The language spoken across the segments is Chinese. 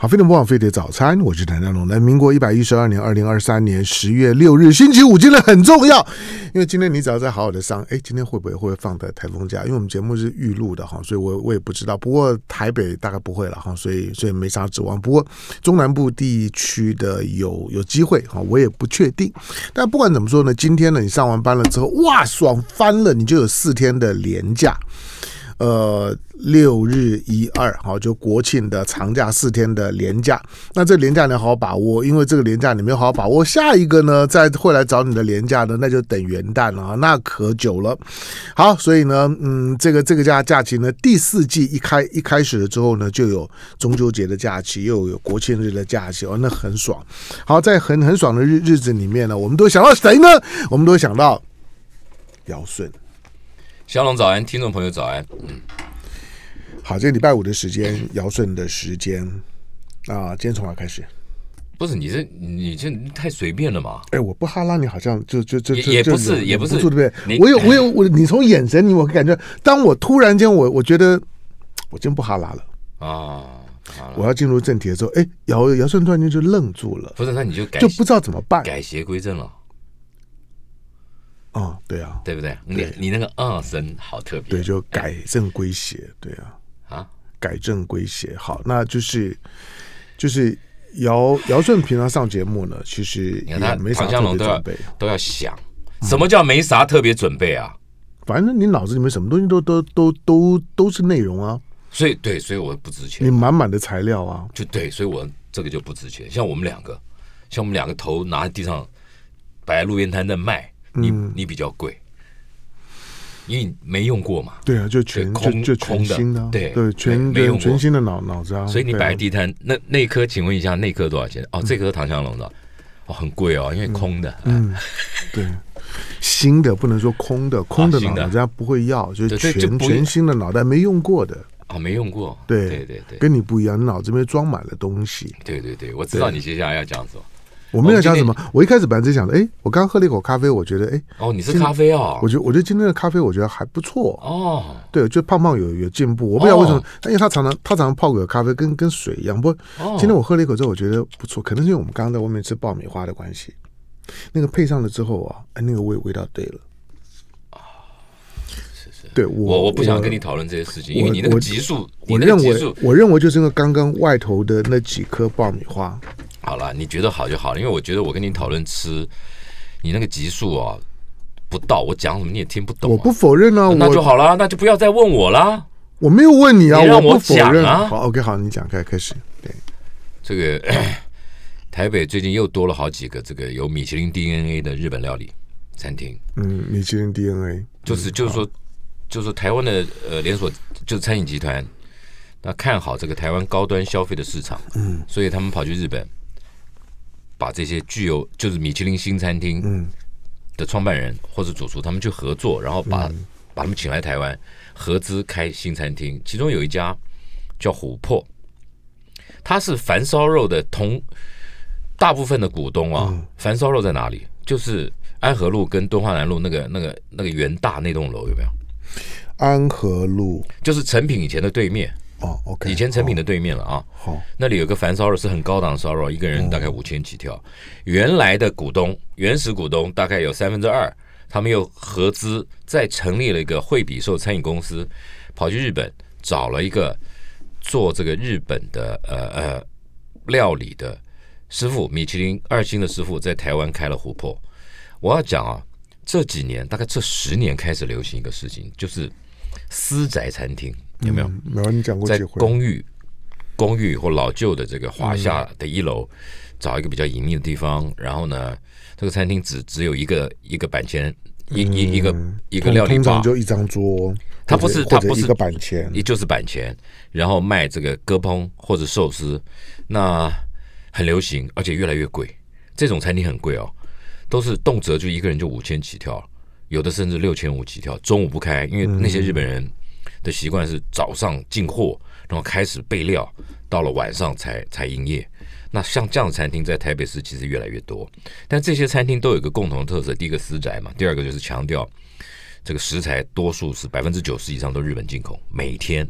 好，非常不枉扬飞碟早餐，我是谭家龙。来，民国一百一十二年二零二三年十月六日星期五，今天很重要，因为今天你只要在好好的上，哎，今天会不会会放的台风假？因为我们节目是预录的哈，所以我我也不知道。不过台北大概不会了哈，所以所以没啥指望。不过中南部地区的有有机会哈，我也不确定。但不管怎么说呢，今天呢，你上完班了之后，哇，爽翻了！你就有四天的连假。呃，六日一二，好，就国庆的长假四天的连假，那这连假你要好好把握，因为这个连假你没有好好把握。下一个呢，再会来找你的连假呢，那就等元旦了，那可久了。好，所以呢，嗯，这个这个假假期呢，第四季一开一开始了之后呢，就有中秋节的假期，又有国庆日的假期，哦，那很爽。好，在很很爽的日日子里面呢，我们都想到谁呢？我们都想到尧舜。小龙早安，听众朋友早安。嗯，好，这个礼拜五的时间，尧舜的时间啊，今天从哪开始？不是你这，你这太随便了嘛！哎，我不哈拉你，好像就就就就也不是，也不是，对不对？我有，我有，我你从眼神里，我感觉，当我突然间，我我觉得我真不哈拉了啊！我要进入正题的时候，哎，尧尧舜然间就愣住了，不是？那你就改就不知道怎么办，改邪归正了。哦，对啊，对不对？你你那个二声好特别，对，就改正归邪，对啊，啊，改正归邪，好，那就是就是姚姚顺平常上节目呢，其实你看，唐湘龙都要都要想，什么叫没啥特别准备啊？反正你脑子里面什么东西都都都都都是内容啊，所以对，所以我不值钱，你满满的材料啊，就对，所以我这个就不值钱。像我们两个，像我们两个头拿在地上摆在路边摊在卖。你你比较贵，因为你没用过嘛。对啊，就全空就空的，对对，全没用过全新的脑脑子啊。所以你摆地摊，那那颗，请问一下，那颗多少钱？哦，这颗是唐香龙的，哦，很贵哦，因为空的。嗯，对，新的不能说空的，空的脑子人家不会要，就是全全新的脑袋没用过的啊，没用过。对对对对，跟你不一样，你脑子里面装满了东西。对对对，我知道你接下来要讲什么。我没有讲什么？我一开始本来在想的，哎，我刚喝了一口咖啡，我觉得，哎，哦，你是咖啡啊？我觉得，我觉得今天的咖啡我觉得还不错哦。对，就胖胖有有进步，我不知道为什么，因为他常常他常常泡个咖啡跟跟水一样。不，今天我喝了一口之后，我觉得不错，可能是因为我们刚刚在外面吃爆米花的关系。那个配上了之后啊，哎，那个味味道对了啊。是是，对我我不想跟你讨论这些事情，因为你那个级数，我认为我认为就是因为刚刚外头的那几颗爆米花。好了，你觉得好就好，因为我觉得我跟你讨论吃，你那个级数啊不到，我讲什么你也听不懂。我不否认啊，那就好了，那就不要再问我了。我没有问你啊，我不否认啊。好，OK，好，你讲开开始。对，这个 台北最近又多了好几个这个有米其林 DNA 的日本料理餐厅。嗯，米其林 DNA 就是就是说，就是台湾的呃连锁就是餐饮集团，那看好这个台湾高端消费的市场，嗯，所以他们跑去日本。把这些具有就是米其林新餐厅的创办人或者主厨，他们去合作，然后把把他们请来台湾合资开新餐厅。其中有一家叫琥珀，他是凡烧肉的同大部分的股东啊。凡烧肉在哪里？就是安和路跟敦化南路那个那个那个元大那栋楼有没有？安和路就是成品以前的对面。哦，OK，以前成品的对面了啊，好，那里有个烦烧肉是很高档烧肉，一个人大概五千起跳。原来的股东，原始股东大概有三分之二，他们又合资再成立了一个惠比寿餐饮公司，跑去日本找了一个做这个日本的呃呃料理的师傅，米其林二星的师傅，在台湾开了琥珀。我要讲啊，这几年大概这十年开始流行一个事情，就是私宅餐厅。有没有？没有，你讲过在公寓、公寓或老旧的这个华夏的一楼，找一个比较隐秘的地方，然后呢，这个餐厅只只有一个一个板前，一一一个一个料理吧，就一张桌。它不是，它不是一个板前，也就是板前，然后卖这个割烹或者寿司，那很流行，而且越来越贵。这种餐厅很贵哦，都是动辄就一个人就五千起跳，有的甚至六千五起跳。中午不开，因为那些日本人。的习惯是早上进货，然后开始备料，到了晚上才才营业。那像这样的餐厅在台北市其实越来越多，但这些餐厅都有一个共同的特色：第一个私宅嘛，第二个就是强调这个食材，多数是百分之九十以上都日本进口，每天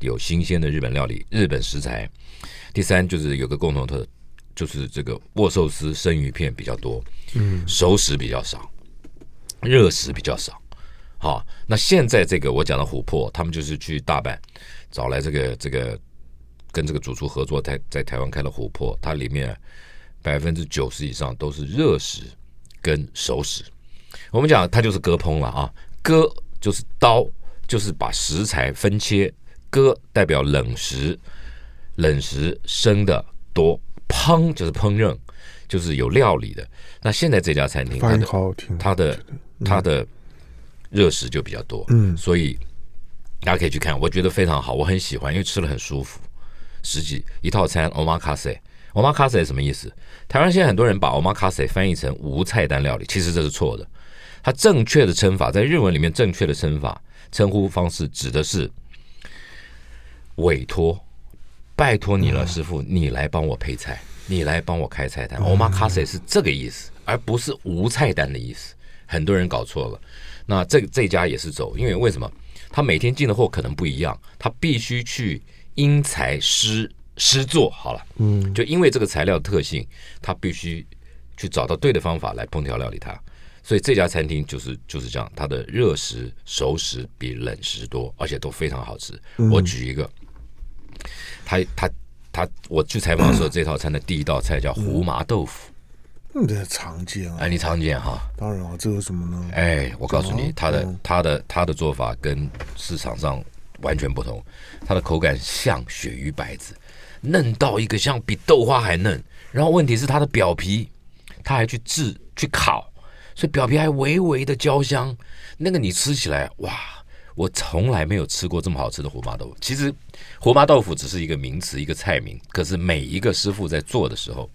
有新鲜的日本料理、日本食材。第三就是有个共同特，就是这个握寿司、生鱼片比较多，嗯，熟食比较少，热食比较少。好，那现在这个我讲的琥珀，他们就是去大阪找来这个这个跟这个主厨合作，在在台湾开了琥珀，它里面百分之九十以上都是热食跟熟食。我们讲它就是割烹了啊，割就是刀，就是把食材分切；割代表冷食，冷食生的多；烹就是烹饪，就是有料理的。那现在这家餐厅，它的它的它的。热食就比较多，嗯，所以大家可以去看，我觉得非常好，我很喜欢，因为吃了很舒服。十几一套餐，omakase，omakase 什么意思？台湾现在很多人把 omakase 翻译成无菜单料理，其实这是错的。它正确的称法，在日文里面正确的称法称呼方式指的是委托，拜托你了，师傅，你来帮我配菜，你来帮我开菜单。omakase 是这个意思，而不是无菜单的意思。很多人搞错了。那这这家也是走，因为为什么？他每天进的货可能不一样，他必须去因材施施做好了。嗯，就因为这个材料特性，他必须去找到对的方法来烹调料理它。所以这家餐厅就是就是这样，它的热食、熟食比冷食多，而且都非常好吃。我举一个，他他他，我去采访的时候，这套餐的第一道菜叫胡麻豆腐。那常见啊！哎，你常见哈？当然了，这有什么呢？哎，我告诉你，他的他的他的做法跟市场上完全不同。它的口感像鳕鱼白子，嫩到一个像比豆花还嫩。然后问题是它的表皮，它还去制去烤，所以表皮还微微的焦香。那个你吃起来哇，我从来没有吃过这么好吃的胡麻豆腐。其实胡麻豆腐只是一个名词，一个菜名。可是每一个师傅在做的时候。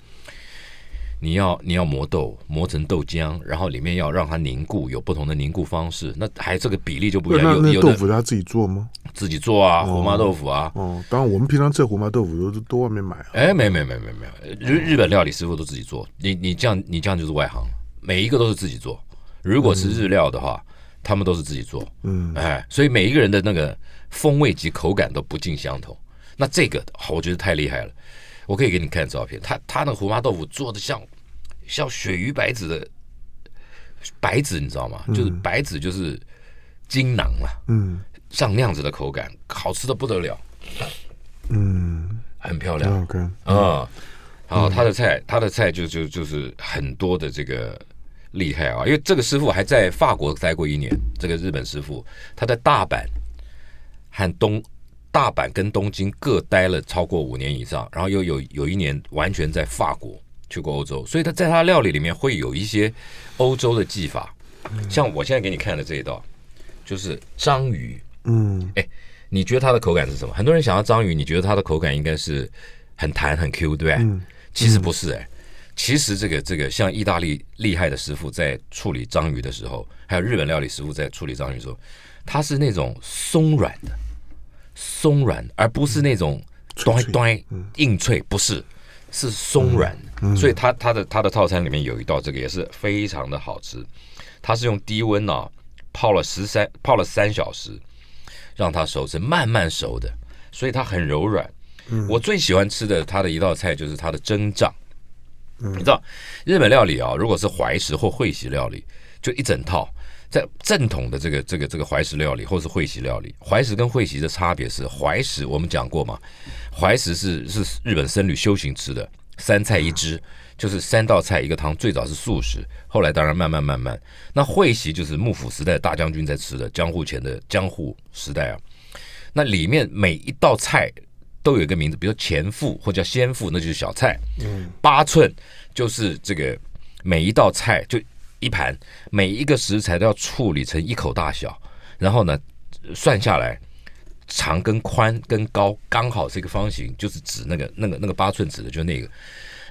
你要你要磨豆磨成豆浆，然后里面要让它凝固，有不同的凝固方式。那还这个比例就不一样。有有豆腐他自己做吗？自己做啊，胡麻豆腐啊。哦，当然我们平常吃胡麻豆腐都是都外面买。哎，没没没没没日日本料理师傅都自己做。你你这样你这样就是外行每一个都是自己做。如果是日料的话，他们都是自己做。嗯，哎，所以每一个人的那个风味及口感都不尽相同。那这个好，我觉得太厉害了。我可以给你看照片，他他那个胡麻豆腐做的像像鳕鱼白子的白子，你知道吗？就是白子就是精囊嘛，嗯，像那样子的口感，好吃的不得了，嗯，很漂亮，啊，后他的菜他的菜就就就是很多的这个厉害啊，因为这个师傅还在法国待过一年，这个日本师傅他在大阪和东。大阪跟东京各待了超过五年以上，然后又有有一年完全在法国去过欧洲，所以他在他料理里面会有一些欧洲的技法。像我现在给你看的这一道，就是章鱼。嗯，哎，你觉得它的口感是什么？很多人想要章鱼，你觉得它的口感应该是很弹很 Q，对吧？嗯，其实不是哎，其实这个这个像意大利厉害的师傅在处理章鱼的时候，还有日本料理师傅在处理章鱼的时候，它是那种松软的。松软，而不是那种端端硬脆，不是，是松软。所以它它的它的套餐里面有一道这个也是非常的好吃。它是用低温哦、泡了十三泡了三小时，让它熟是慢慢熟的，所以它很柔软。我最喜欢吃的它的一道菜就是它的蒸藏。你知道日本料理啊，如果是怀石或会席料理，就一整套。在正统的这个这个这个怀石料理或是会席料理，怀石跟会席的差别是，怀石我们讲过嘛，怀石是是日本僧侣修行吃的三菜一汁，就是三道菜一个汤，最早是素食，后来当然慢慢慢慢。那会席就是幕府时代大将军在吃的，江户前的江户时代啊，那里面每一道菜都有一个名字，比如前腹或叫先腹，那就是小菜，嗯，八寸就是这个每一道菜就。一盘每一个食材都要处理成一口大小，然后呢，算下来长跟宽跟高刚好是一个方形，就是指那个那个那个八寸指的就那个，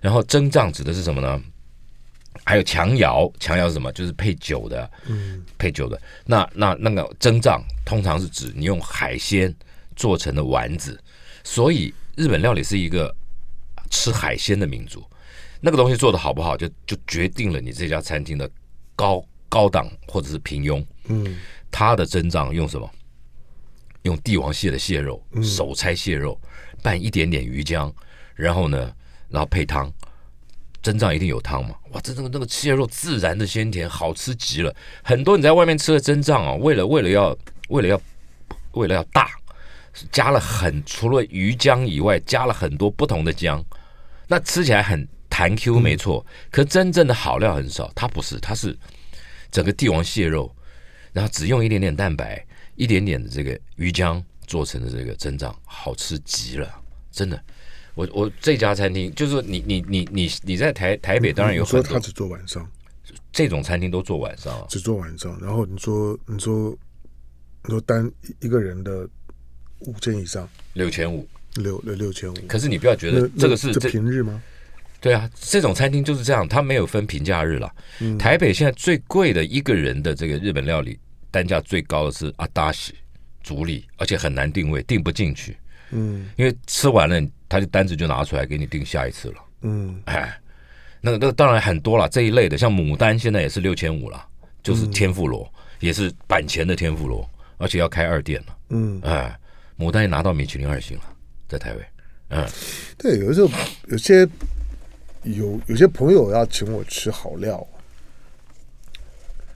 然后蒸藏指的是什么呢？还有强窑，强窑是什么？就是配酒的，嗯，配酒的。那那那个蒸藏通常是指你用海鲜做成的丸子，所以日本料理是一个吃海鲜的民族。那个东西做的好不好，就就决定了你这家餐厅的高高档或者是平庸。嗯，它的真账用什么？用帝王蟹的蟹肉，手拆蟹肉，拌一点点鱼浆，然后呢，然后配汤。真藏一定有汤嘛？哇，这这个那个蟹肉自然的鲜甜，好吃极了。很多你在外面吃的真藏啊，为了为了要为了要为了要大，加了很除了鱼姜以外，加了很多不同的姜，那吃起来很。含 Q 没错，可真正的好料很少。它不是，它是整个帝王蟹肉，然后只用一点点蛋白、一点点的这个鱼浆做成的这个蒸肠，好吃极了，真的。我我这家餐厅就是你你你你你在台台北当然有很多，他只做晚上，这种餐厅都做晚上，只做晚上。然后你说你说你说单一个人的五千以上，六千五，六六六千五。可是你不要觉得这个是这平日吗？对啊，这种餐厅就是这样，它没有分平价日了。台北现在最贵的一个人的这个日本料理单价最高的是阿达西主理，而且很难定位，定不进去。嗯，因为吃完了，他的单子就拿出来给你定下一次了。嗯，哎，那个那个当然很多了，这一类的像牡丹现在也是六千五了，就是天妇罗也是板前的天妇罗，而且要开二店了。嗯，哎，牡丹也拿到米其林二星了，在台北。嗯，对，有时候有些。有有些朋友要请我吃好料，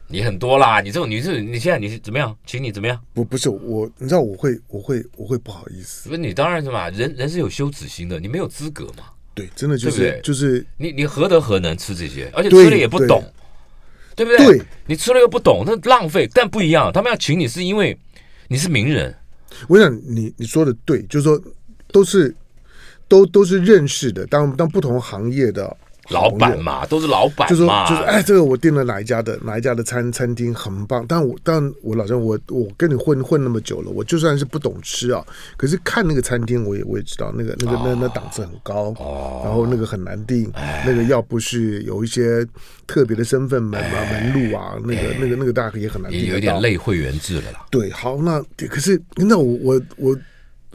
你很多啦，你这种你是你现在你是怎么样，请你怎么样？不不是我，你知道我会我会我会不好意思。不是你当然是嘛，人人是有羞耻心的，你没有资格嘛。对，真的就是就是你你何德何能吃这些，而且吃了也不懂，对不对？对，你吃了又不懂，那浪费。但不一样，他们要请你是因为你是名人。我想你你说的对，就是说都是。都都是认识的，当当不同行业的老板嘛，都是老板。就说就是，哎，这个我订了哪一家的哪一家的餐餐厅很棒。但我但我老张，我我跟你混混那么久了，我就算是不懂吃啊，可是看那个餐厅，我也我也知道那个那个那那档次很高，哦、然后那个很难订，那个要不是有一些特别的身份门门路啊，那个那个那个大家也很难，也有点累会员制了啦。对，好，那可是那我我我。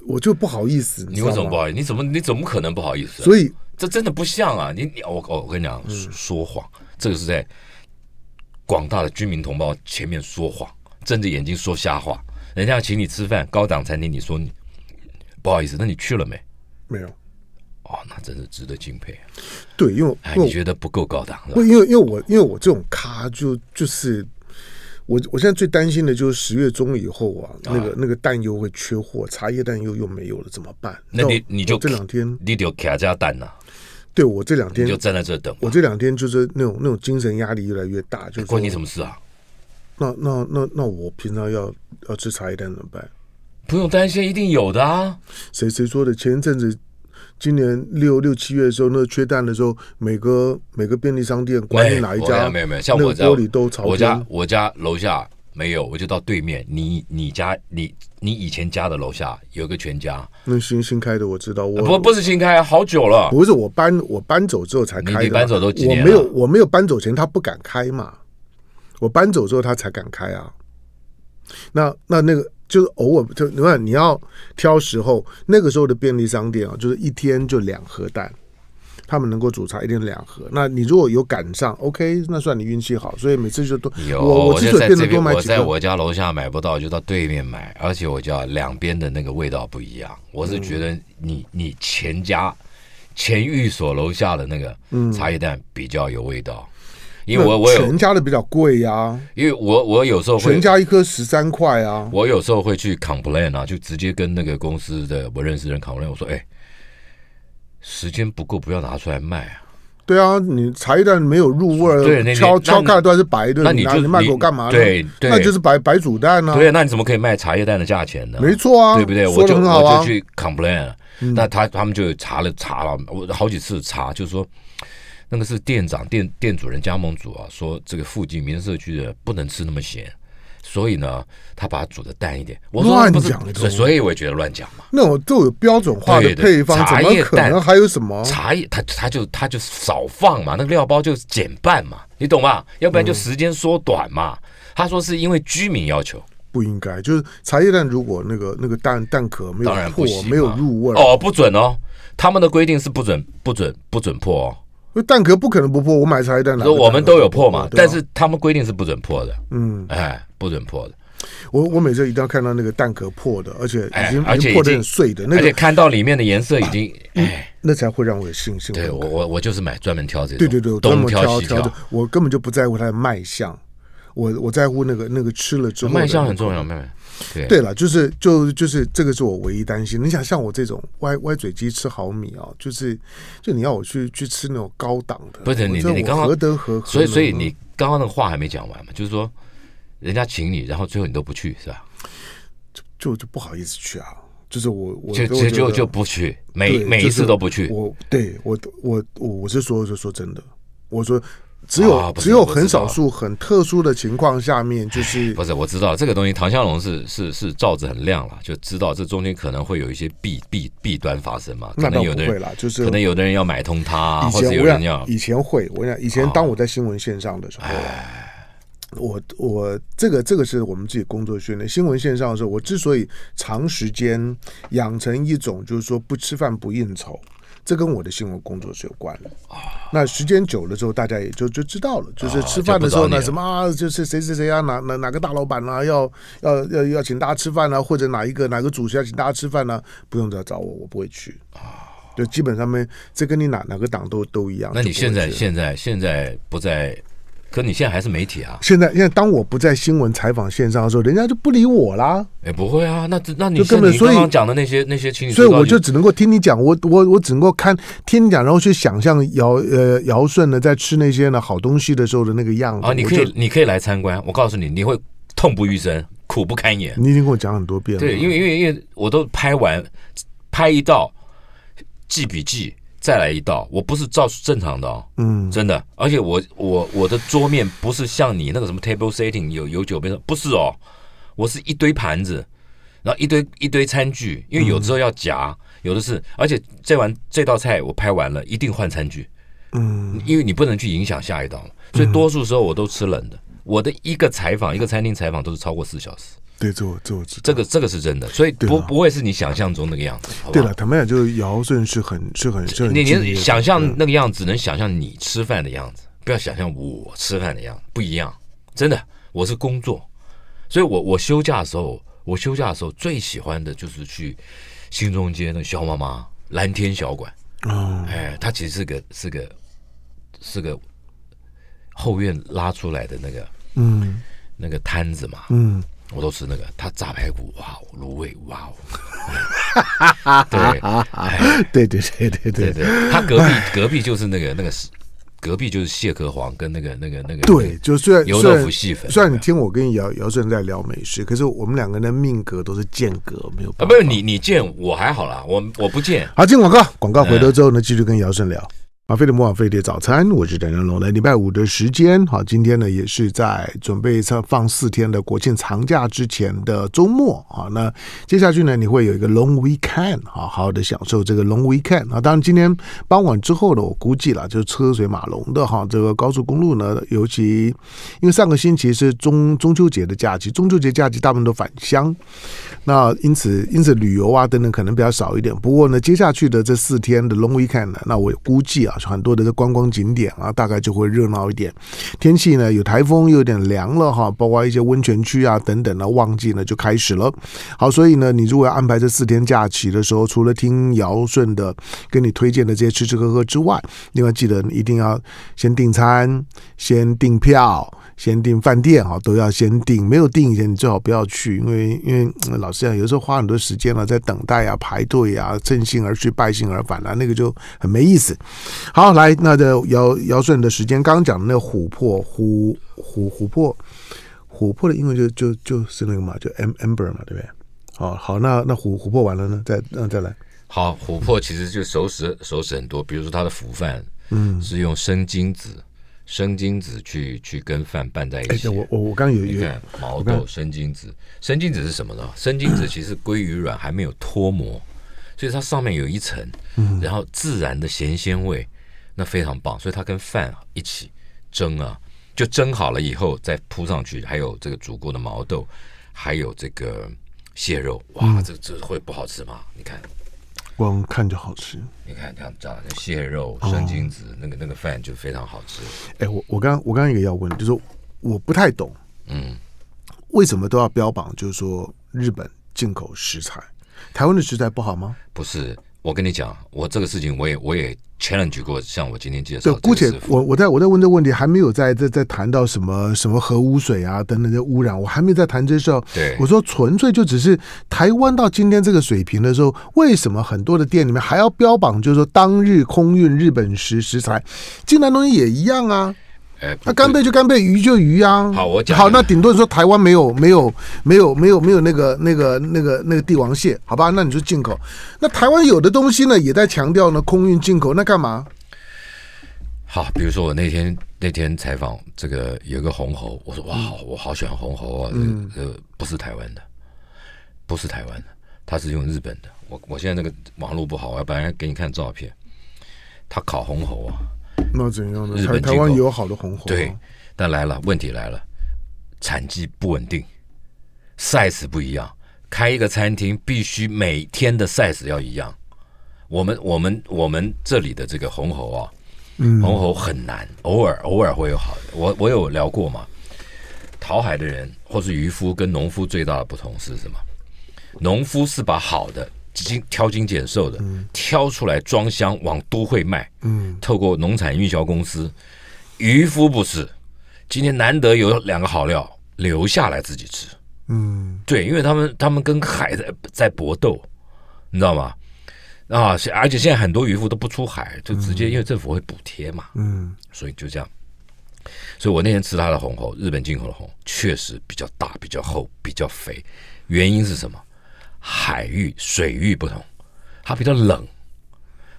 我就不好意思。你为什么不好意思？你怎么你怎么可能不好意思？所以这真的不像啊！你你我我跟你讲，说谎，这个是在广大的居民同胞前面说谎，睁着眼睛说瞎话。人家请你吃饭，高档餐厅，你说不好意思，那你去了没？没有。哦，那真是值得敬佩。对，因为哎、你觉得不够高档。不，因为因为我因为我这种咖就就是。我我现在最担心的就是十月中以后啊，那个那个蛋又会缺货，茶叶蛋又又没有了，怎么办？那你你就这两天你就要在蛋呐、呢？对我这两天就站在这等。我这两天就是那种那种精神压力越来越大，就关你什么事啊？那那那那我平常要要吃茶叶蛋怎么办？不用担心，一定有的啊。谁谁说的？前一阵子。今年六六七月的时候，那个缺蛋的时候，每个每个便利商店，管理哪一家？没有没有，像我玻璃都朝家。我家楼下没有，我就到对面。你你家你你以前家的楼下有个全家。那新新开的我知道，我不不是新开，好久了。不是我搬我搬走之后才开的。搬走都几年？我没有我没有搬走前他不敢开嘛。我搬走之后他才敢开啊。那那那个。就是偶尔，就你看，你要挑时候。那个时候的便利商店啊，就是一天就两盒蛋，他们能够煮茶，一天两盒。那你如果有赶上，OK，那算你运气好。所以每次就都我我就准变得多买几。我在我家楼下买不到，就到对面买。而且我叫两边的那个味道不一样。我是觉得你你钱家前寓所楼下的那个茶叶蛋比较有味道。因为我我全家的比较贵啊，因为我我有时候全家一颗十三块啊，我有时候会去 complain 啊，就直接跟那个公司的我认识人 complain，我说，哎，时间不够，不要拿出来卖啊。对啊，你茶叶蛋没有入味，敲敲开端是白的，那你就你卖给我干嘛？对，那就是白白煮蛋啊。对，那你怎么可以卖茶叶蛋的价钱呢？没错啊，对不对？我就我就去 complain，那他他们就查了查了，我好几次查，就是说。那个是店长、店店主人、加盟主啊，说这个附近民社区的不能吃那么咸，所以呢，他把它煮的淡一点。我说乱讲，所所以我也觉得乱讲嘛。那我都有标准化的配方，怎么可能还有什么茶叶？他他就他就少放嘛，那个料包就减半嘛，你懂吧？要不然就时间缩短嘛。他说是因为居民要求，不应该就是茶叶蛋，如果那个那个蛋蛋壳没有破，没有入味哦，不准哦。他们的规定是不准、不准、不准破哦。蛋壳不可能不破，我买茶叶蛋哪？我们都有破嘛，但是他们规定是不准破的。嗯，哎，不准破的。我我每次一定要看到那个蛋壳破的，而且已经而且已经碎的，而且看到里面的颜色已经，哎，那才会让我有信心。对，我我我就是买专门挑这种，对对对，都挑挑的，我根本就不在乎它的卖相，我我在乎那个那个吃了之后卖相很重要，妹妹。对了，就是就就是这个是我唯一担心。你想像我这种歪歪嘴鸡吃好米啊，就是就你要我去去吃那种高档的，不是你你刚刚何何德所以所以你刚刚那个话还没讲完嘛，就是说人家请你，然后最后你都不去是吧？就就就不好意思去啊，就是我我就就就不去，每每一次都不去。我对我我我我是说就说真的，我说。只有只有很少数很特殊的情况下面，就是不是我知道这个东西，唐香龙是是是罩子很亮了，就知道这中间可能会有一些弊弊弊端发生嘛？能有的人会了，就是可能有的人要买通他，或者有人要以前会，我想以前当我在新闻线上的时候，我我这个这个是我们自己工作训练。新闻线上的时候，我之所以长时间养成一种就是说不吃饭不应酬。这跟我的新闻工作是有关的啊。那时间久了之后，大家也就就知道了。就是吃饭的时候，呢，什么啊，就是谁谁谁啊，哪哪哪个大老板啊，要要要要请大家吃饭啊，或者哪一个哪个主席要请大家吃饭呢？不用再找我，我不会去啊。就基本上面，这跟你哪哪个党都都一样。那你现在现在现在不在？可你现在还是媒体啊？现在现在当我不在新闻采访线上的时候，人家就不理我啦。哎，不会啊，那那你就根本所以讲的那些那些情侣，所以我就只能够听你讲，我我我只能够看听你讲，然后去想象尧呃尧舜呢在吃那些呢好东西的时候的那个样子啊。你可以你可以来参观，我告诉你，你会痛不欲生，苦不堪言。你已经跟我讲很多遍了，对，因为因为因为我都拍完拍一道记笔记。再来一道，我不是照正常的哦，嗯，真的，而且我我我的桌面不是像你那个什么 table setting 有有酒杯的，不是哦，我是一堆盘子，然后一堆一堆餐具，因为有时候要夹，有的是，而且这碗这道菜我拍完了，一定换餐具，嗯，因为你不能去影响下一道所以多数时候我都吃冷的。我的一个采访，一个餐厅采访都是超过四小时。对，这我这我知，这个这个是真的，所以不不会是你想象中那个样子。对了，他们俩就是姚顺是很是很。你你想象那个样子，能想象你吃饭的样子，不要想象我吃饭的样子，不一样。真的，我是工作，所以我我休假的时候，我休假的时候最喜欢的就是去新中街那个小妈妈蓝天小馆。嗯，哎，它其实是个是个是个后院拉出来的那个。嗯，那个摊子嘛，嗯，我都吃那个，他炸排骨哇卤味哇哦，哈哈哈对对对对对，他隔壁隔壁就是那个那个是隔壁就是蟹壳黄跟那个那个那个，对，就虽然油豆腐细粉，虽然你听我跟姚姚顺在聊美食，可是我们两个人的命格都是间隔，没有啊，不是你你见我还好啦，我我不见，好进广告广告，回头之后呢继续跟姚顺聊。啊，飞的魔法飞碟早餐，我是陈仁龙。来礼拜五的时间，好，今天呢也是在准备上放四天的国庆长假之前的周末，好，那接下去呢，你会有一个 long weekend，好好好的享受这个 long weekend。啊，当然今天傍晚之后呢，我估计了，就是车水马龙的哈，这个高速公路呢，尤其因为上个星期是中中秋节的假期，中秋节假期大部分都返乡，那因此因此旅游啊等等可能比较少一点。不过呢，接下去的这四天的 long weekend，那我估计啊。很多的观光景点啊，大概就会热闹一点。天气呢，有台风，又有点凉了哈。包括一些温泉区啊等等的旺季呢就开始了。好，所以呢，你如果要安排这四天假期的时候，除了听尧舜的跟你推荐的这些吃吃喝喝之外，另外记得一定要先订餐，先订票。先订饭店啊，都要先订，没有订以前你最好不要去，因为因为老实讲，有时候花很多时间了，在等待啊、排队啊，趁兴而去，败兴而返啊，那个就很没意思。好，来，那的尧尧顺的时间，刚刚讲的那琥珀，琥琥琥珀，琥珀的英文就就就是那个嘛，就 amber 嘛，对不对？好好，那那琥琥珀完了呢，再那再来，好，琥珀其实就熟食熟食很多，比如说它的腐饭，嗯，是用生金子。生精子去去跟饭拌在一起，我我我刚有一个毛豆生精子，生精子是什么呢？生精子其实鲑鱼卵还没有脱膜，所以它上面有一层，然后自然的咸鲜味，那非常棒，所以它跟饭一起蒸啊，就蒸好了以后再铺上去，还有这个煮过的毛豆，还有这个蟹肉，哇，这这会不好吃吗？你看。光看就好吃，你看这样的蟹肉、生金子，那个那个饭就非常好吃。哎，我我刚我刚一个要问，就说我不太懂，嗯，为什么都要标榜？就是说日本进口食材，台湾的食材不好吗？不是。我跟你讲，我这个事情我也我也 challenge 过，像我今天介绍，对，姑且我我在我在问这个问题，还没有在在在谈到什么什么核污水啊等等的污染，我还没在谈这事对，我说纯粹就只是台湾到今天这个水平的时候，为什么很多的店里面还要标榜，就是说当日空运日本食食材，进来东西也一样啊。那干贝就干贝，鱼就鱼啊。好，我讲好。那顶多说台湾没有没有没有没有没有那个那个那个那个帝王蟹，好吧？那你就进口。那台湾有的东西呢，也在强调呢，空运进口。那干嘛？好，比如说我那天那天采访这个有一个红喉，我说哇，我好喜欢红喉啊，个不是台湾的，不是台湾的，它是用日本的。我我现在那个网络不好，我要不然给你看照片。他烤红喉啊。那怎样的？台台湾有好的红喉，对，但来了问题来了，产季不稳定，size 不一样。开一个餐厅必须每天的 size 要一样。我们我们我们这里的这个红喉啊，红喉很难，偶尔偶尔会有好的。我我有聊过嘛？淘海的人或是渔夫跟农夫最大的不同是什么？农夫是把好的。精挑精拣瘦的，挑出来装箱往都会卖。嗯，透过农产运销公司，渔夫不是今天难得有两个好料留下来自己吃。嗯，对，因为他们他们跟海在在搏斗，你知道吗？啊，而且现在很多渔夫都不出海，就直接因为政府会补贴嘛。嗯，所以就这样。所以我那天吃他的红喉，日本进口的红确实比较大、比较厚、比较肥。原因是什么？海域水域不同，它比较冷，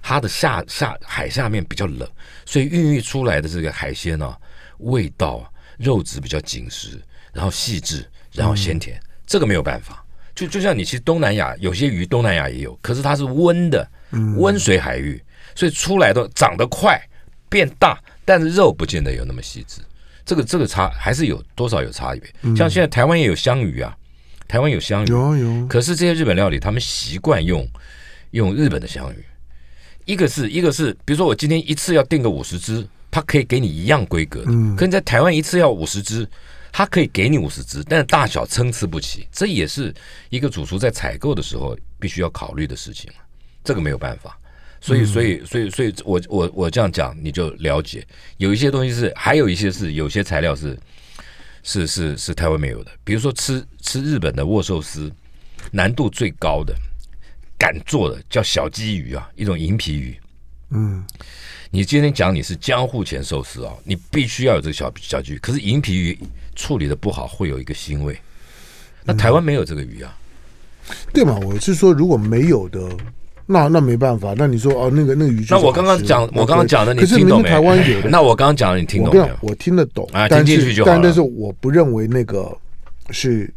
它的下下海下面比较冷，所以孕育出来的这个海鲜呢，味道、肉质比较紧实，然后细致，然后鲜甜，这个没有办法。就就像你去东南亚，有些鱼东南亚也有，可是它是温的，温水海域，所以出来的长得快，变大，但是肉不见得有那么细致。这个这个差还是有多少有差别。像现在台湾也有香鱼啊。台湾有香鱼，有有。可是这些日本料理，他们习惯用用日本的香鱼。一个是一个是，比如说我今天一次要订个五十只，他可以给你一样规格的。嗯。可你在台湾一次要五十只，他可以给你五十只，但是大小参差不齐，这也是一个主厨在采购的时候必须要考虑的事情这个没有办法。所以所以所以所以我我我这样讲，你就了解。有一些东西是，还有一些是，有些材料是。是是是，台湾没有的。比如说吃吃日本的握寿司，难度最高的、敢做的叫小鲫鱼啊，一种银皮鱼。嗯，你今天讲你是江户前寿司啊，你必须要有这个小小鲫鱼。可是银皮鱼处理的不好，会有一个腥味。那台湾没有这个鱼啊？对嘛？我是说，如果没有的。那那没办法，那你说哦，那个那个语句，那我刚刚讲，我刚刚讲的，你听懂没有？那我刚刚讲的，你听懂没有？我听得懂，啊，听进去就好了。但但是，我不认为那个是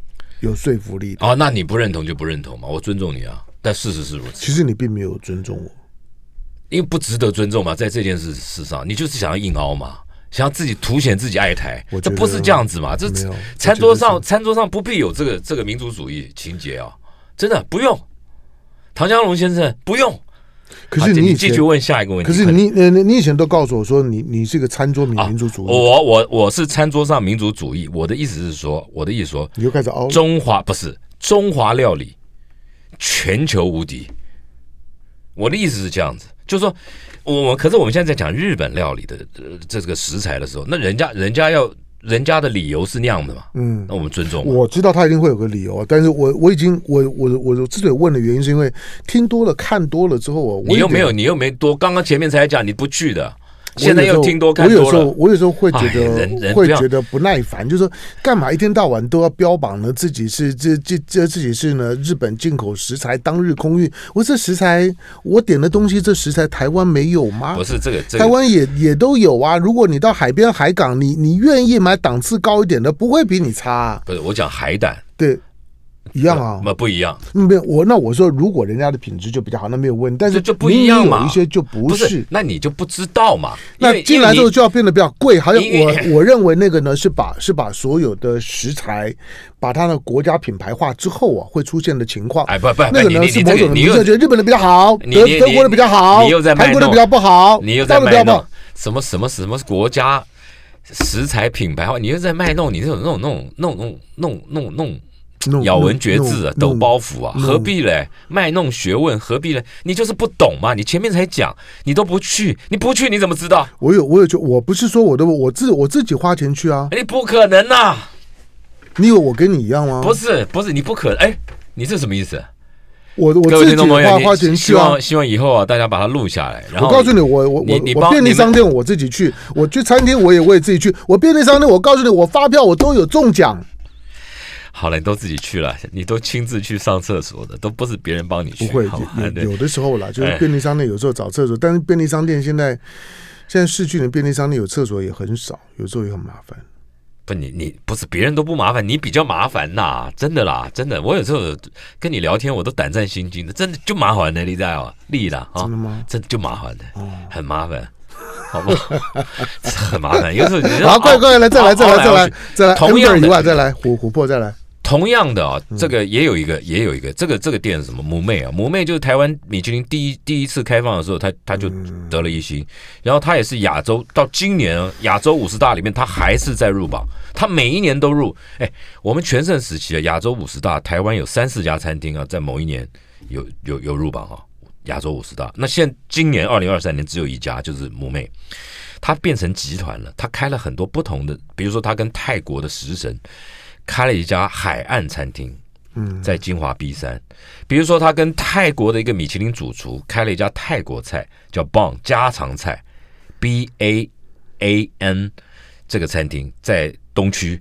有说服力哦，那你不认同就不认同嘛，我尊重你啊。但事实是如此。其实你并没有尊重我，因为不值得尊重嘛。在这件事事上，你就是想要硬凹嘛，想要自己凸显自己爱台，这不是这样子嘛？这餐桌上，餐桌上不必有这个这个民族主义情节啊，真的不用。唐江龙先生不用，可是你继续问下一个问题。可是你，呃，你你以前都告诉我说，你你是个餐桌民族主义。我我我是餐桌上民族主义。我的意思是说，我的意思说，你又开始凹。中华不是中华料理，全球无敌。我的意思是这样子，就是说，我我可是我们现在在讲日本料理的，呃，这是个食材的时候，那人家人家要。人家的理由是那样的嘛，嗯，那我们尊重。我知道他一定会有个理由，啊，但是我我已经我我我之所以问的原因是因为听多了看多了之后我你又没有你又没多，刚刚前面才讲你不去的。现在又听多时多了，我有时候会觉得会觉得不耐烦，就说干嘛一天到晚都要标榜呢？自己是这这这自己是呢？日本进口食材当日空运，我这食材，我点的东西，这食材台湾没有吗？不是这个，台湾也也都有啊。如果你到海边海港，你你愿意买档次高一点的，不会比你差。不是我讲海胆，对。一样啊？那不一样。没有我那我说，如果人家的品质就比较好，那没有问题。但是，不一样嘛。一些就不是，那你就不知道嘛。那进来之后就要变得比较贵。好像我我认为那个呢，是把是把所有的食材，把它的国家品牌化之后啊，会出现的情况。哎不不，那个呢是某种的，你又觉得日本的比较好，德德国的比较好，你又在韩国的比较不好，你又在卖弄什么什么什么国家食材品牌化？你又在卖弄你这种那种那种种弄弄弄弄。咬文嚼字，啊，抖包袱啊，何必嘞？卖弄学问，何必嘞？你就是不懂嘛！你前面才讲，你都不去，你不去你怎么知道？我有，我有去，我不是说我都，我自我自己花钱去啊！你不可能呐！你以为我跟你一样吗？不是，不是，你不可能！哎，你这什么意思？我我自己花花钱去啊！希望以后啊，大家把它录下来。然后我告诉你，我我我我便利商店我自己去，我去餐厅我也我也自己去，我便利商店我告诉你，我发票我都有中奖。好了，你都自己去了，你都亲自去上厕所的，都不是别人帮你去。不会，有的时候啦，就是便利商店有时候找厕所，但是便利商店现在现在市区的便利商店有厕所也很少，有时候也很麻烦。不，你你不是别人都不麻烦，你比较麻烦呐，真的啦，真的。我有时候跟你聊天，我都胆战心惊的，真的就麻烦的，例在哦，立的啊，真的吗？真的就麻烦的，哦，很麻烦，好吧，很麻烦。有时候，好，快快来，再来再来再来再来，同一这一万，再来琥琥珀，再来。同样的啊，这个也有一个，也有一个，这个这个店是什么？母妹啊，母妹就是台湾米其林第一第一次开放的时候，他他就得了一星，然后他也是亚洲到今年亚洲五十大里面，他还是在入榜，他每一年都入。哎，我们全盛时期啊，亚洲五十大，台湾有三四家餐厅啊，在某一年有有有入榜啊，亚洲五十大。那现今年二零二三年只有一家，就是母妹，它变成集团了，它开了很多不同的，比如说它跟泰国的食神。开了一家海岸餐厅，嗯，在金华 B 三。比如说，他跟泰国的一个米其林主厨开了一家泰国菜，叫 Bang 家常菜，B A A N 这个餐厅在东区，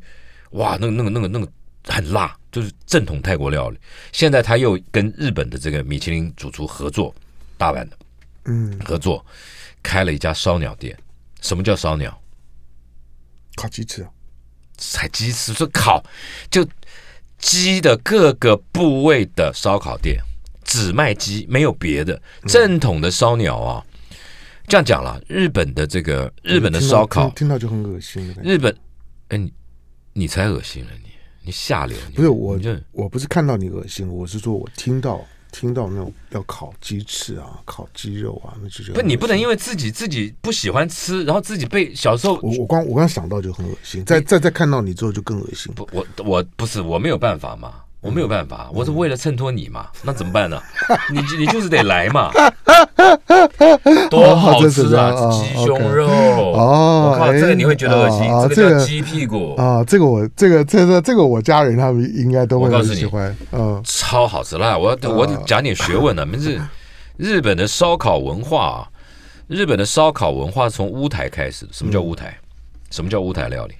哇，那个那个那个那个很辣，就是正统泰国料理。现在他又跟日本的这个米其林主厨合作，大阪的，嗯，合作开了一家烧鸟店。什么叫烧鸟？烤鸡翅。宰鸡，吃，说烤，就鸡的各个部位的烧烤店只卖鸡，没有别的。正统的烧鸟啊，这样讲了，日本的这个日本的烧烤，听到就很恶心。日本，哎，你你才恶心了，你你下流！不是我，我我不是看到你恶心，我是说我听到。听到那种要烤鸡翅啊，烤鸡肉啊，那就……不，你不能因为自己自己不喜欢吃，然后自己被小时候……我我光我刚想到就很恶心，再再再看到你之后就更恶心。不，我我不是我没有办法嘛。我没有办法，我是为了衬托你嘛，那怎么办呢？你你就是得来嘛，多好吃啊，鸡胸肉哦！我靠，这个你会觉得恶心，这个叫鸡屁股啊，这个我这个这个这个我家人他们应该都会很喜欢，嗯，超好吃啦！我我讲点学问呢，名 字日本的烧烤文化，日本的烧烤文化从乌台开始，什么叫乌台？什么叫乌台料理？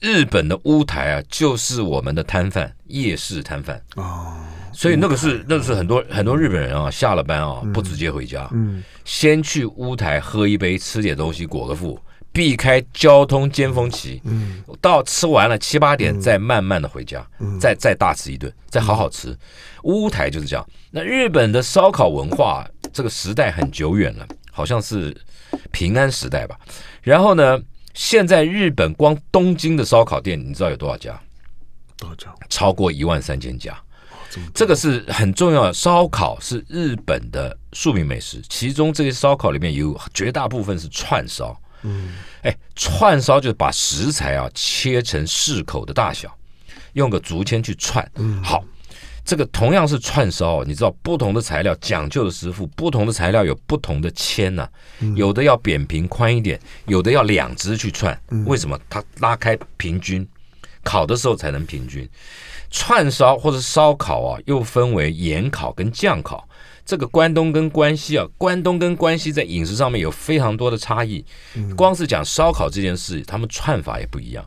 日本的乌台啊，就是我们的摊贩夜市摊贩哦，所以那个是那个是很多很多日本人啊，下了班啊，不直接回家，嗯，先去乌台喝一杯，吃点东西，裹个腹，避开交通尖峰期，嗯，到吃完了七八点再慢慢的回家，嗯，再再大吃一顿，再好好吃。乌台就是这样。那日本的烧烤文化，这个时代很久远了，好像是平安时代吧，然后呢？现在日本光东京的烧烤店，你知道有多少家？多少家？超过一万三千家。这个是很重要。的，烧烤是日本的庶民美食，其中这些烧烤里面有绝大部分是串烧。嗯，哎，串烧就是把食材啊切成适口的大小，用个竹签去串。嗯，好。这个同样是串烧，你知道不同的材料、讲究的师傅、不同的材料有不同的签呐，有的要扁平宽一点，有的要两只去串。为什么？它拉开平均，烤的时候才能平均。串烧或者烧烤啊，又分为盐烤跟酱烤。这个关东跟关西啊，关东跟关西在饮食上面有非常多的差异。光是讲烧烤这件事，他们串法也不一样。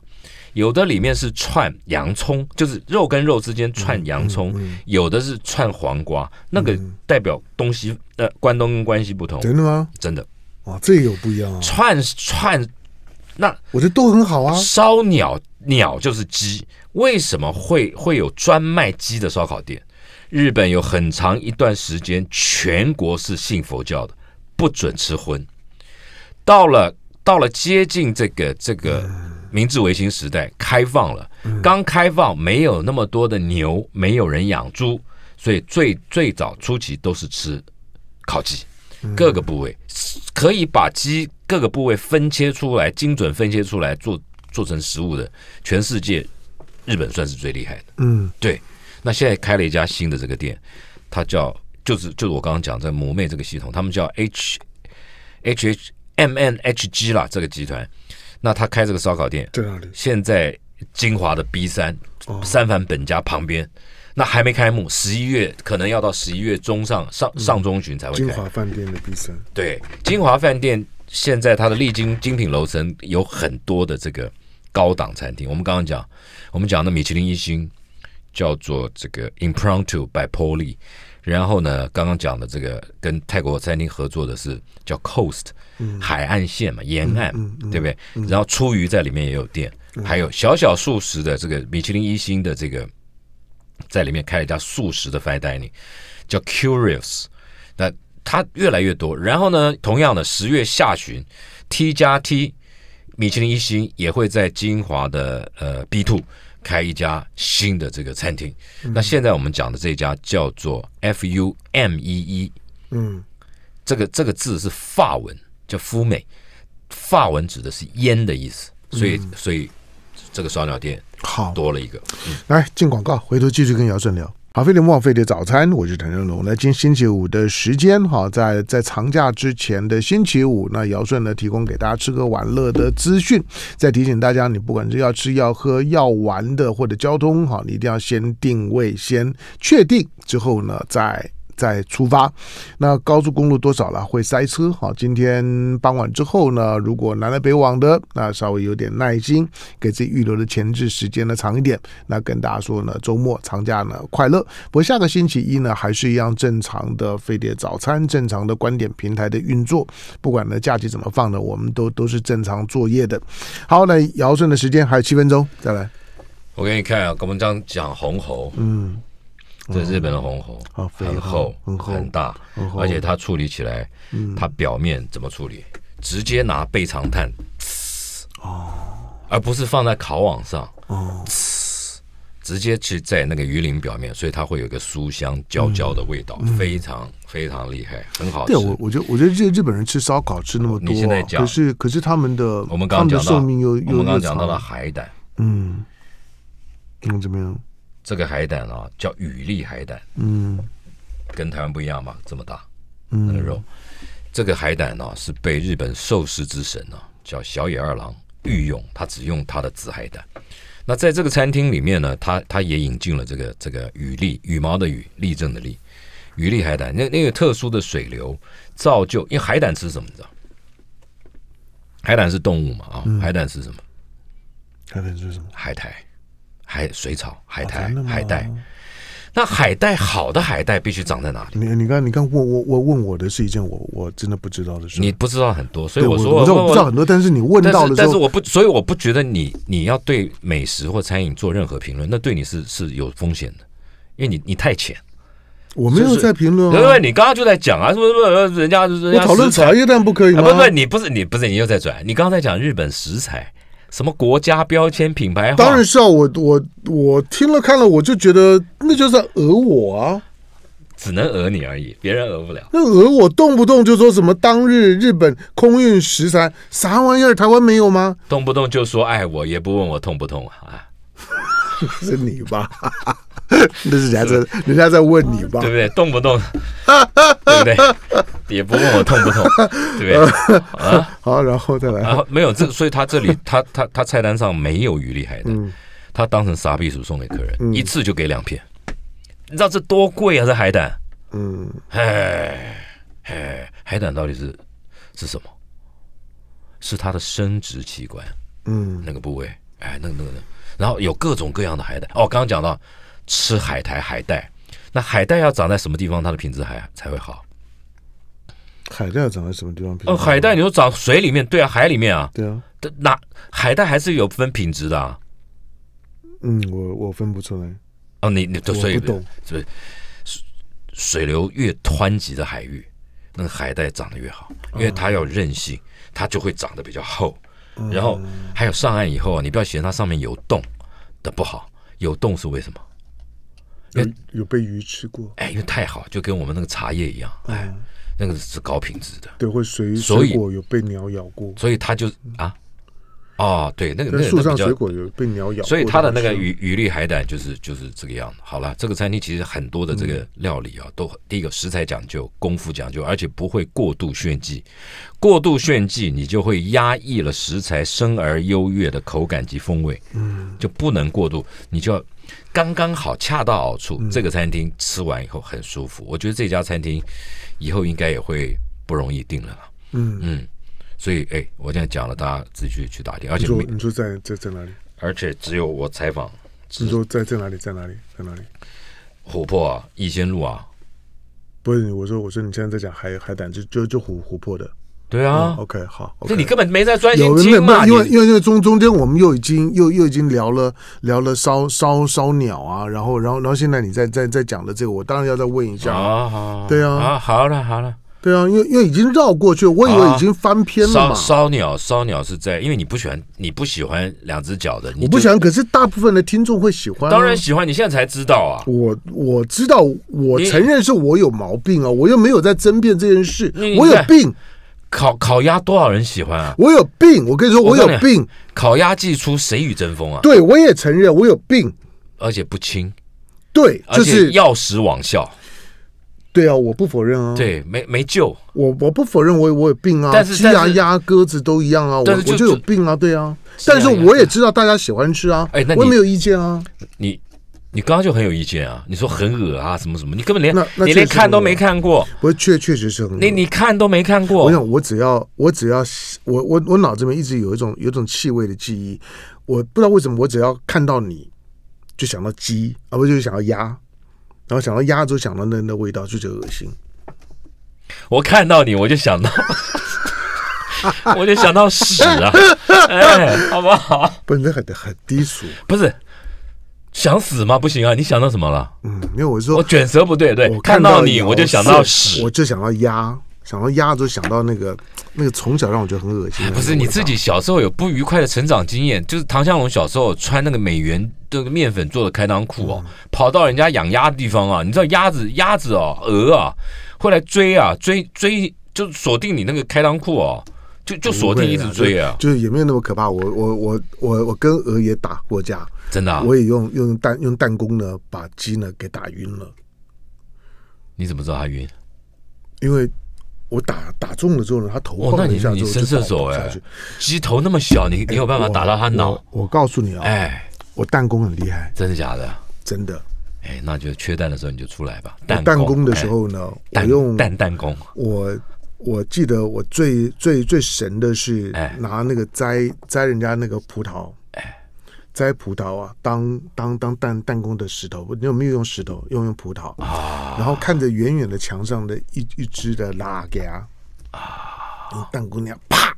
有的里面是串洋葱，就是肉跟肉之间串洋葱；有的是串黄瓜，那个代表东西呃，关东跟关西不同。真的吗？真的，哇，这有不一样啊。串串，那我觉得都很好啊。烧鸟鸟就是鸡，为什么会会有专卖鸡的烧烤店？日本有很长一段时间全国是信佛教的，不准吃荤。到了到了接近这个这个。明治维新时代开放了，刚开放没有那么多的牛，没有人养猪，所以最最早初期都是吃烤鸡，各个部位可以把鸡各个部位分切出来，精准分切出来做做成食物的，全世界日本算是最厉害的。嗯，对。那现在开了一家新的这个店，它叫就是就是我刚刚讲在母妹这个系统，他们叫 H H H M N H G 啦，这个集团。那他开这个烧烤店，对啊，现在金华的 B 三，三凡本家旁边，那还没开幕，十一月可能要到十一月中上上上中旬才会。金华饭店的 B 三，对，金华饭店现在它的丽晶精品楼层有很多的这个高档餐厅，我们刚刚讲，我们讲的米其林一星叫做这个 i m p r o m p t u by Poli。然后呢？刚刚讲的这个跟泰国餐厅合作的是叫 Coast，海岸线嘛，沿岸，对不对？然后出鱼在里面也有店，还有小小素食的这个米其林一星的这个，在里面开了一家素食的 Fine Dining 叫 Curious，那它越来越多。然后呢，同样的十月下旬，T 加 T 米其林一星也会在金华的呃 B Two。开一家新的这个餐厅，那现在我们讲的这家叫做 FUMEE，嗯，这个这个字是法文，叫“肤美”，法文指的是烟的意思，所以所以这个烧鸟店好多了一个，来进广告，回头继续跟姚顺聊。啊，费得莫费的早餐，我是谭正龙。那今星期五的时间，哈，在在长假之前的星期五，那尧舜呢提供给大家吃喝玩乐的资讯。再提醒大家，你不管是要吃、要喝、要玩的，或者交通，哈，你一定要先定位，先确定，之后呢再。再出发，那高速公路多少了？会塞车。好，今天傍晚之后呢，如果南来北往的，那稍微有点耐心，给自己预留的前置时间呢长一点。那跟大家说呢，周末长假呢快乐。不过下个星期一呢，还是一样正常的飞碟早餐，正常的观点平台的运作。不管呢假期怎么放呢，我们都都是正常作业的。好，那姚顺的时间还有七分钟，再来。我给你看啊，我们这样讲红猴，嗯。这日本的红喉很厚、很大，而且它处理起来，它表面怎么处理？直接拿倍长炭，哦，而不是放在烤网上，哦，直接去在那个鱼鳞表面，所以它会有一个酥香焦焦的味道，非常非常厉害，很好吃。对我，我觉得，我觉得日日本人吃烧烤吃那么多，你现在讲，可是可是他们的，我们刚刚讲到，我们刚刚讲到了海胆，嗯，能怎么样？这个海胆啊，叫羽利海胆，嗯，跟台湾不一样嘛，这么大，那个肉。这个海胆呢，是被日本寿司之神呢，叫小野二郎御用，他只用他的紫海胆。那在这个餐厅里面呢，他他也引进了这个这个羽利羽毛的羽，立正的立羽利海胆。那那个特殊的水流造就，因为海胆吃什么？你知道？海胆是动物嘛？啊，海胆是什么？海胆是什么？海苔。海水草、海苔、海带，那海带好的海带必须长在哪里？你你刚你刚问我我问我的是一件我我真的不知道的事。你不知道很多，所以我说我知道很多，但是你问到的但是我不，所以我不觉得你你要对美食或餐饮做任何评论，那对你是是有风险的，因为你你太浅。我没有在评论，对不对？你刚刚就在讲啊，不是？什么，人家我讨论茶叶，蛋不可以吗？不是，你不是你不是你又在转。你刚才讲日本食材。什么国家标签品牌？当然是啊，我我我听了看了，我就觉得那就是讹我啊！只能讹你而已，别人讹不了。那讹我，动不动就说什么当日日本空运食材啥玩意儿，台湾没有吗？动不动就说爱我，也不问我痛不痛啊？是你吧？那是人家在人家在问你吧，对不对？动不动，对不对？也不问我痛不痛，对不对？啊，好，然后再来。然后没有这，所以他这里他他他菜单上没有鱼厉害的，他当成傻逼鼠送给客人，一次就给两片。你知道这多贵啊？这海胆，嗯，哎哎，海胆到底是是什么？是它的生殖器官？嗯，那个部位？哎，那个那个那个。然后有各种各样的海胆。哦，刚刚讲到。吃海苔、海带，那海带要长在什么地方，它的品质还才会好？海带长在什么地方？哦，海带，你说长水里面，对啊，海里面啊，对啊，那海带还是有分品质的？啊。嗯，我我分不出来哦，你你都水不是不是？水流越湍急的海域，那个海带长得越好，因为它要韧性，它就会长得比较厚。然后还有上岸以后啊，你不要嫌它上面有洞的不好，有洞是为什么？有有被鱼吃过，哎，因为太好，就跟我们那个茶叶一样，哎，那个是高品质的，对，会随水果有被鸟咬过，所以它就啊，哦，对，那个那个树上水果有被鸟咬，所以它的那个鱼鱼绿海胆就是就是这个样子。好了，这个餐厅其实很多的这个料理啊，都第一个食材讲究，功夫讲究，而且不会过度炫技，过度炫技你就会压抑了食材生而优越的口感及风味，嗯，就不能过度，你就要。刚刚好，恰到好处。这个餐厅吃完以后很舒服，我觉得这家餐厅以后应该也会不容易订了。嗯嗯，所以哎，我现在讲了，大家自己去去打听。你说你说在在在哪里？而且只有我采访。你说在在哪里？在哪里？在哪里？琥珀啊，逸仙路啊。不是，我说我说你现在在讲海海胆，就就就琥琥珀的。对啊，OK，好。就你根本没在专心听嘛。因为因为因为中中间我们又已经又又已经聊了聊了烧烧烧鸟啊，然后然后然后现在你在在在讲的这个，我当然要再问一下。好好，对啊，好了好了，对啊，因为因为已经绕过去，了，我以为已经翻篇了。烧鸟烧鸟是在，因为你不喜欢你不喜欢两只脚的，我不喜欢，可是大部分的听众会喜欢。当然喜欢，你现在才知道啊，我我知道，我承认是我有毛病啊，我又没有在争辩这件事，我有病。烤烤鸭多少人喜欢啊？我有病，我跟你说，我有病。烤鸭既出，谁与争锋啊？对，我也承认我有病，而且不轻。对，而且药食往效。对啊，我不否认啊。对，没没救。我我不否认，我我有病啊。但是鸡鸭鸭鸽子都一样啊。我我就有病啊。对啊。但是我也知道大家喜欢吃啊。哎，我也没有意见啊。你。你刚刚就很有意见啊！你说很恶啊，什么什么？你根本连你连看都没看过，不确确实是很。你你看都没看过。我想，我只要我只要我我我脑子里面一直有一种有一种气味的记忆，我不知道为什么，我只要看到你，就想到鸡啊，不就是想到鸭，然后想到鸭就想到那那味道就觉得恶心。我看到你，我就想到，我就想到屎啊，哎，好不好？不能很很低俗，不是。想死吗？不行啊！你想到什么了？嗯，因为我说我卷舌不对对，看到你我就想到屎，我就想到鸭，想到鸭就想到那个那个从小让我觉得很恶心。不是你自己小时候有不愉快的成长经验？就是唐香龙小时候穿那个美元的面粉做的开裆裤哦，跑到人家养鸭的地方啊，你知道鸭子鸭子哦，鹅啊会来追啊追追，就锁定你那个开裆裤哦。就就锁定一直追啊，就是也没有那么可怕。我我我我我跟鹅也打过架，真的，我也用用弹用弹弓呢把鸡呢给打晕了。你怎么知道他晕？因为我打打中了之后呢，他头晃了一下之后就倒鸡头那么小，你你有办法打到他脑？我告诉你啊，哎，我弹弓很厉害，真的假的？真的。哎，那就缺弹的时候你就出来吧。弹弓的时候呢，我用弹弹弓，我。我记得我最最最神的是拿那个摘摘人家那个葡萄，哎、摘葡萄啊，当当当弹弹弓的石头，你有没有用石头，用用葡萄啊，然后看着远远的墙上的一一只的拉牙啊，弹弓那样啪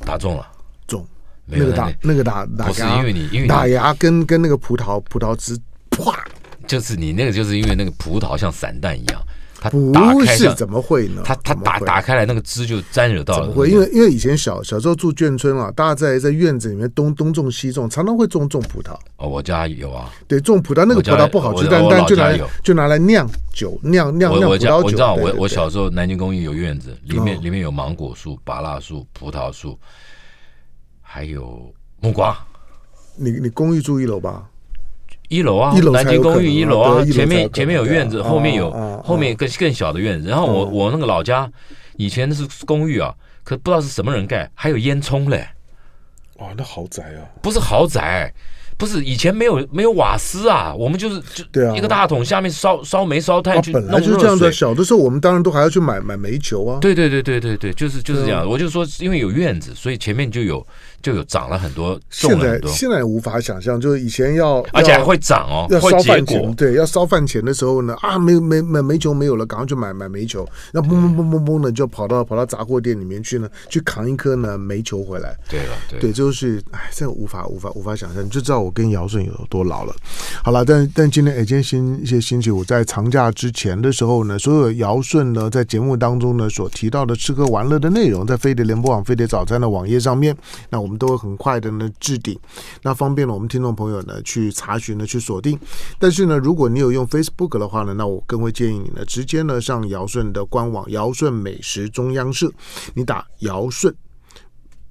打中了中，那个打那个打打牙，是因为你因为打牙跟跟那个葡萄葡萄汁啪，就是你那个就是因为那个葡萄像散弹一样。他不是怎么会呢？它它打打开来那个汁就沾惹到。怎么会？因为因为以前小小时候住眷村啊，大家在在院子里面东东种西种，常常会种种葡萄。哦，我家有啊。对，种葡萄那个葡萄不好吃，但但就拿来就拿来酿酒，酿酿酿葡萄酒。我我我小时候南京公寓有院子，里面里面有芒果树、芭乐树、葡萄树，还有木瓜。你你公寓住一楼吧？一楼啊，南京公寓一楼啊，前面前面有院子，后面有后面更更小的院子。然后我我那个老家以前是公寓啊，可不知道是什么人盖，还有烟囱嘞。哇，那豪宅啊！不是豪宅，不是以前没有没有瓦斯啊，我们就是就对啊，一个大桶下面烧烧煤烧炭去，那，就是这样的。小的时候我们当然都还要去买买煤球啊。对对对对对对，就是就是这样。我就说，因为有院子，所以前面就有。就有涨了很多，现在现在无法想象，就是以前要，而且还会涨哦，要烧饭钱，对，要烧饭钱的时候呢，啊，没没没煤球没有了，赶快去买买煤球，那嘣嘣嘣嘣嘣的就跑到跑到杂货店里面去呢，去扛一颗呢煤球回来，对了，对，就是哎，这无法无法无法想象，你就知道我跟尧舜有多老了。好了，但但今天哎，今天星一些星期五在长假之前的时候呢，所有尧舜呢在节目当中呢所提到的吃喝玩乐的内容，在飞碟联播网飞碟早餐的网页上面，那我。我们都会很快的呢置顶，那方便了我们听众朋友呢去查询呢去锁定。但是呢，如果你有用 Facebook 的话呢，那我更会建议你呢直接呢上尧舜的官网“尧舜美食中央社”，你打“尧舜”。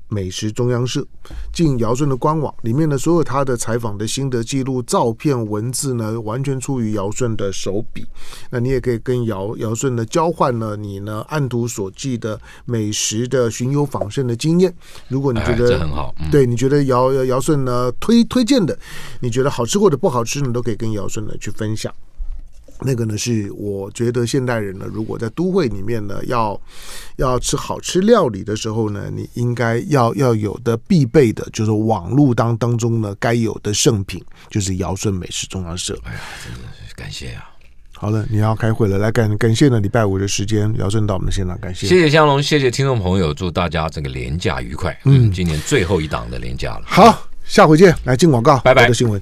美食中央社进姚顺的官网，里面的所有他的采访的心得记录、照片、文字呢，完全出于姚顺的手笔。那你也可以跟姚姚顺呢交换呢，你呢按图所记的美食的巡游访胜的经验。如果你觉得很好，对你觉得姚姚顺呢推推荐的，你觉得好吃或者不好吃，你都可以跟姚顺呢去分享。那个呢，是我觉得现代人呢，如果在都会里面呢，要要吃好吃料理的时候呢，你应该要要有的必备的，就是网络当当中呢该有的圣品，就是尧舜美食中央社。哎呀，真的感谢啊！好了，你要开会了，来感感谢呢礼拜五的时间，尧舜到我们的现场，感谢谢谢香龙，谢谢听众朋友，祝大家这个廉价愉快。嗯，今年最后一档的廉价了，好，下回见，来进广告，拜拜，的新闻。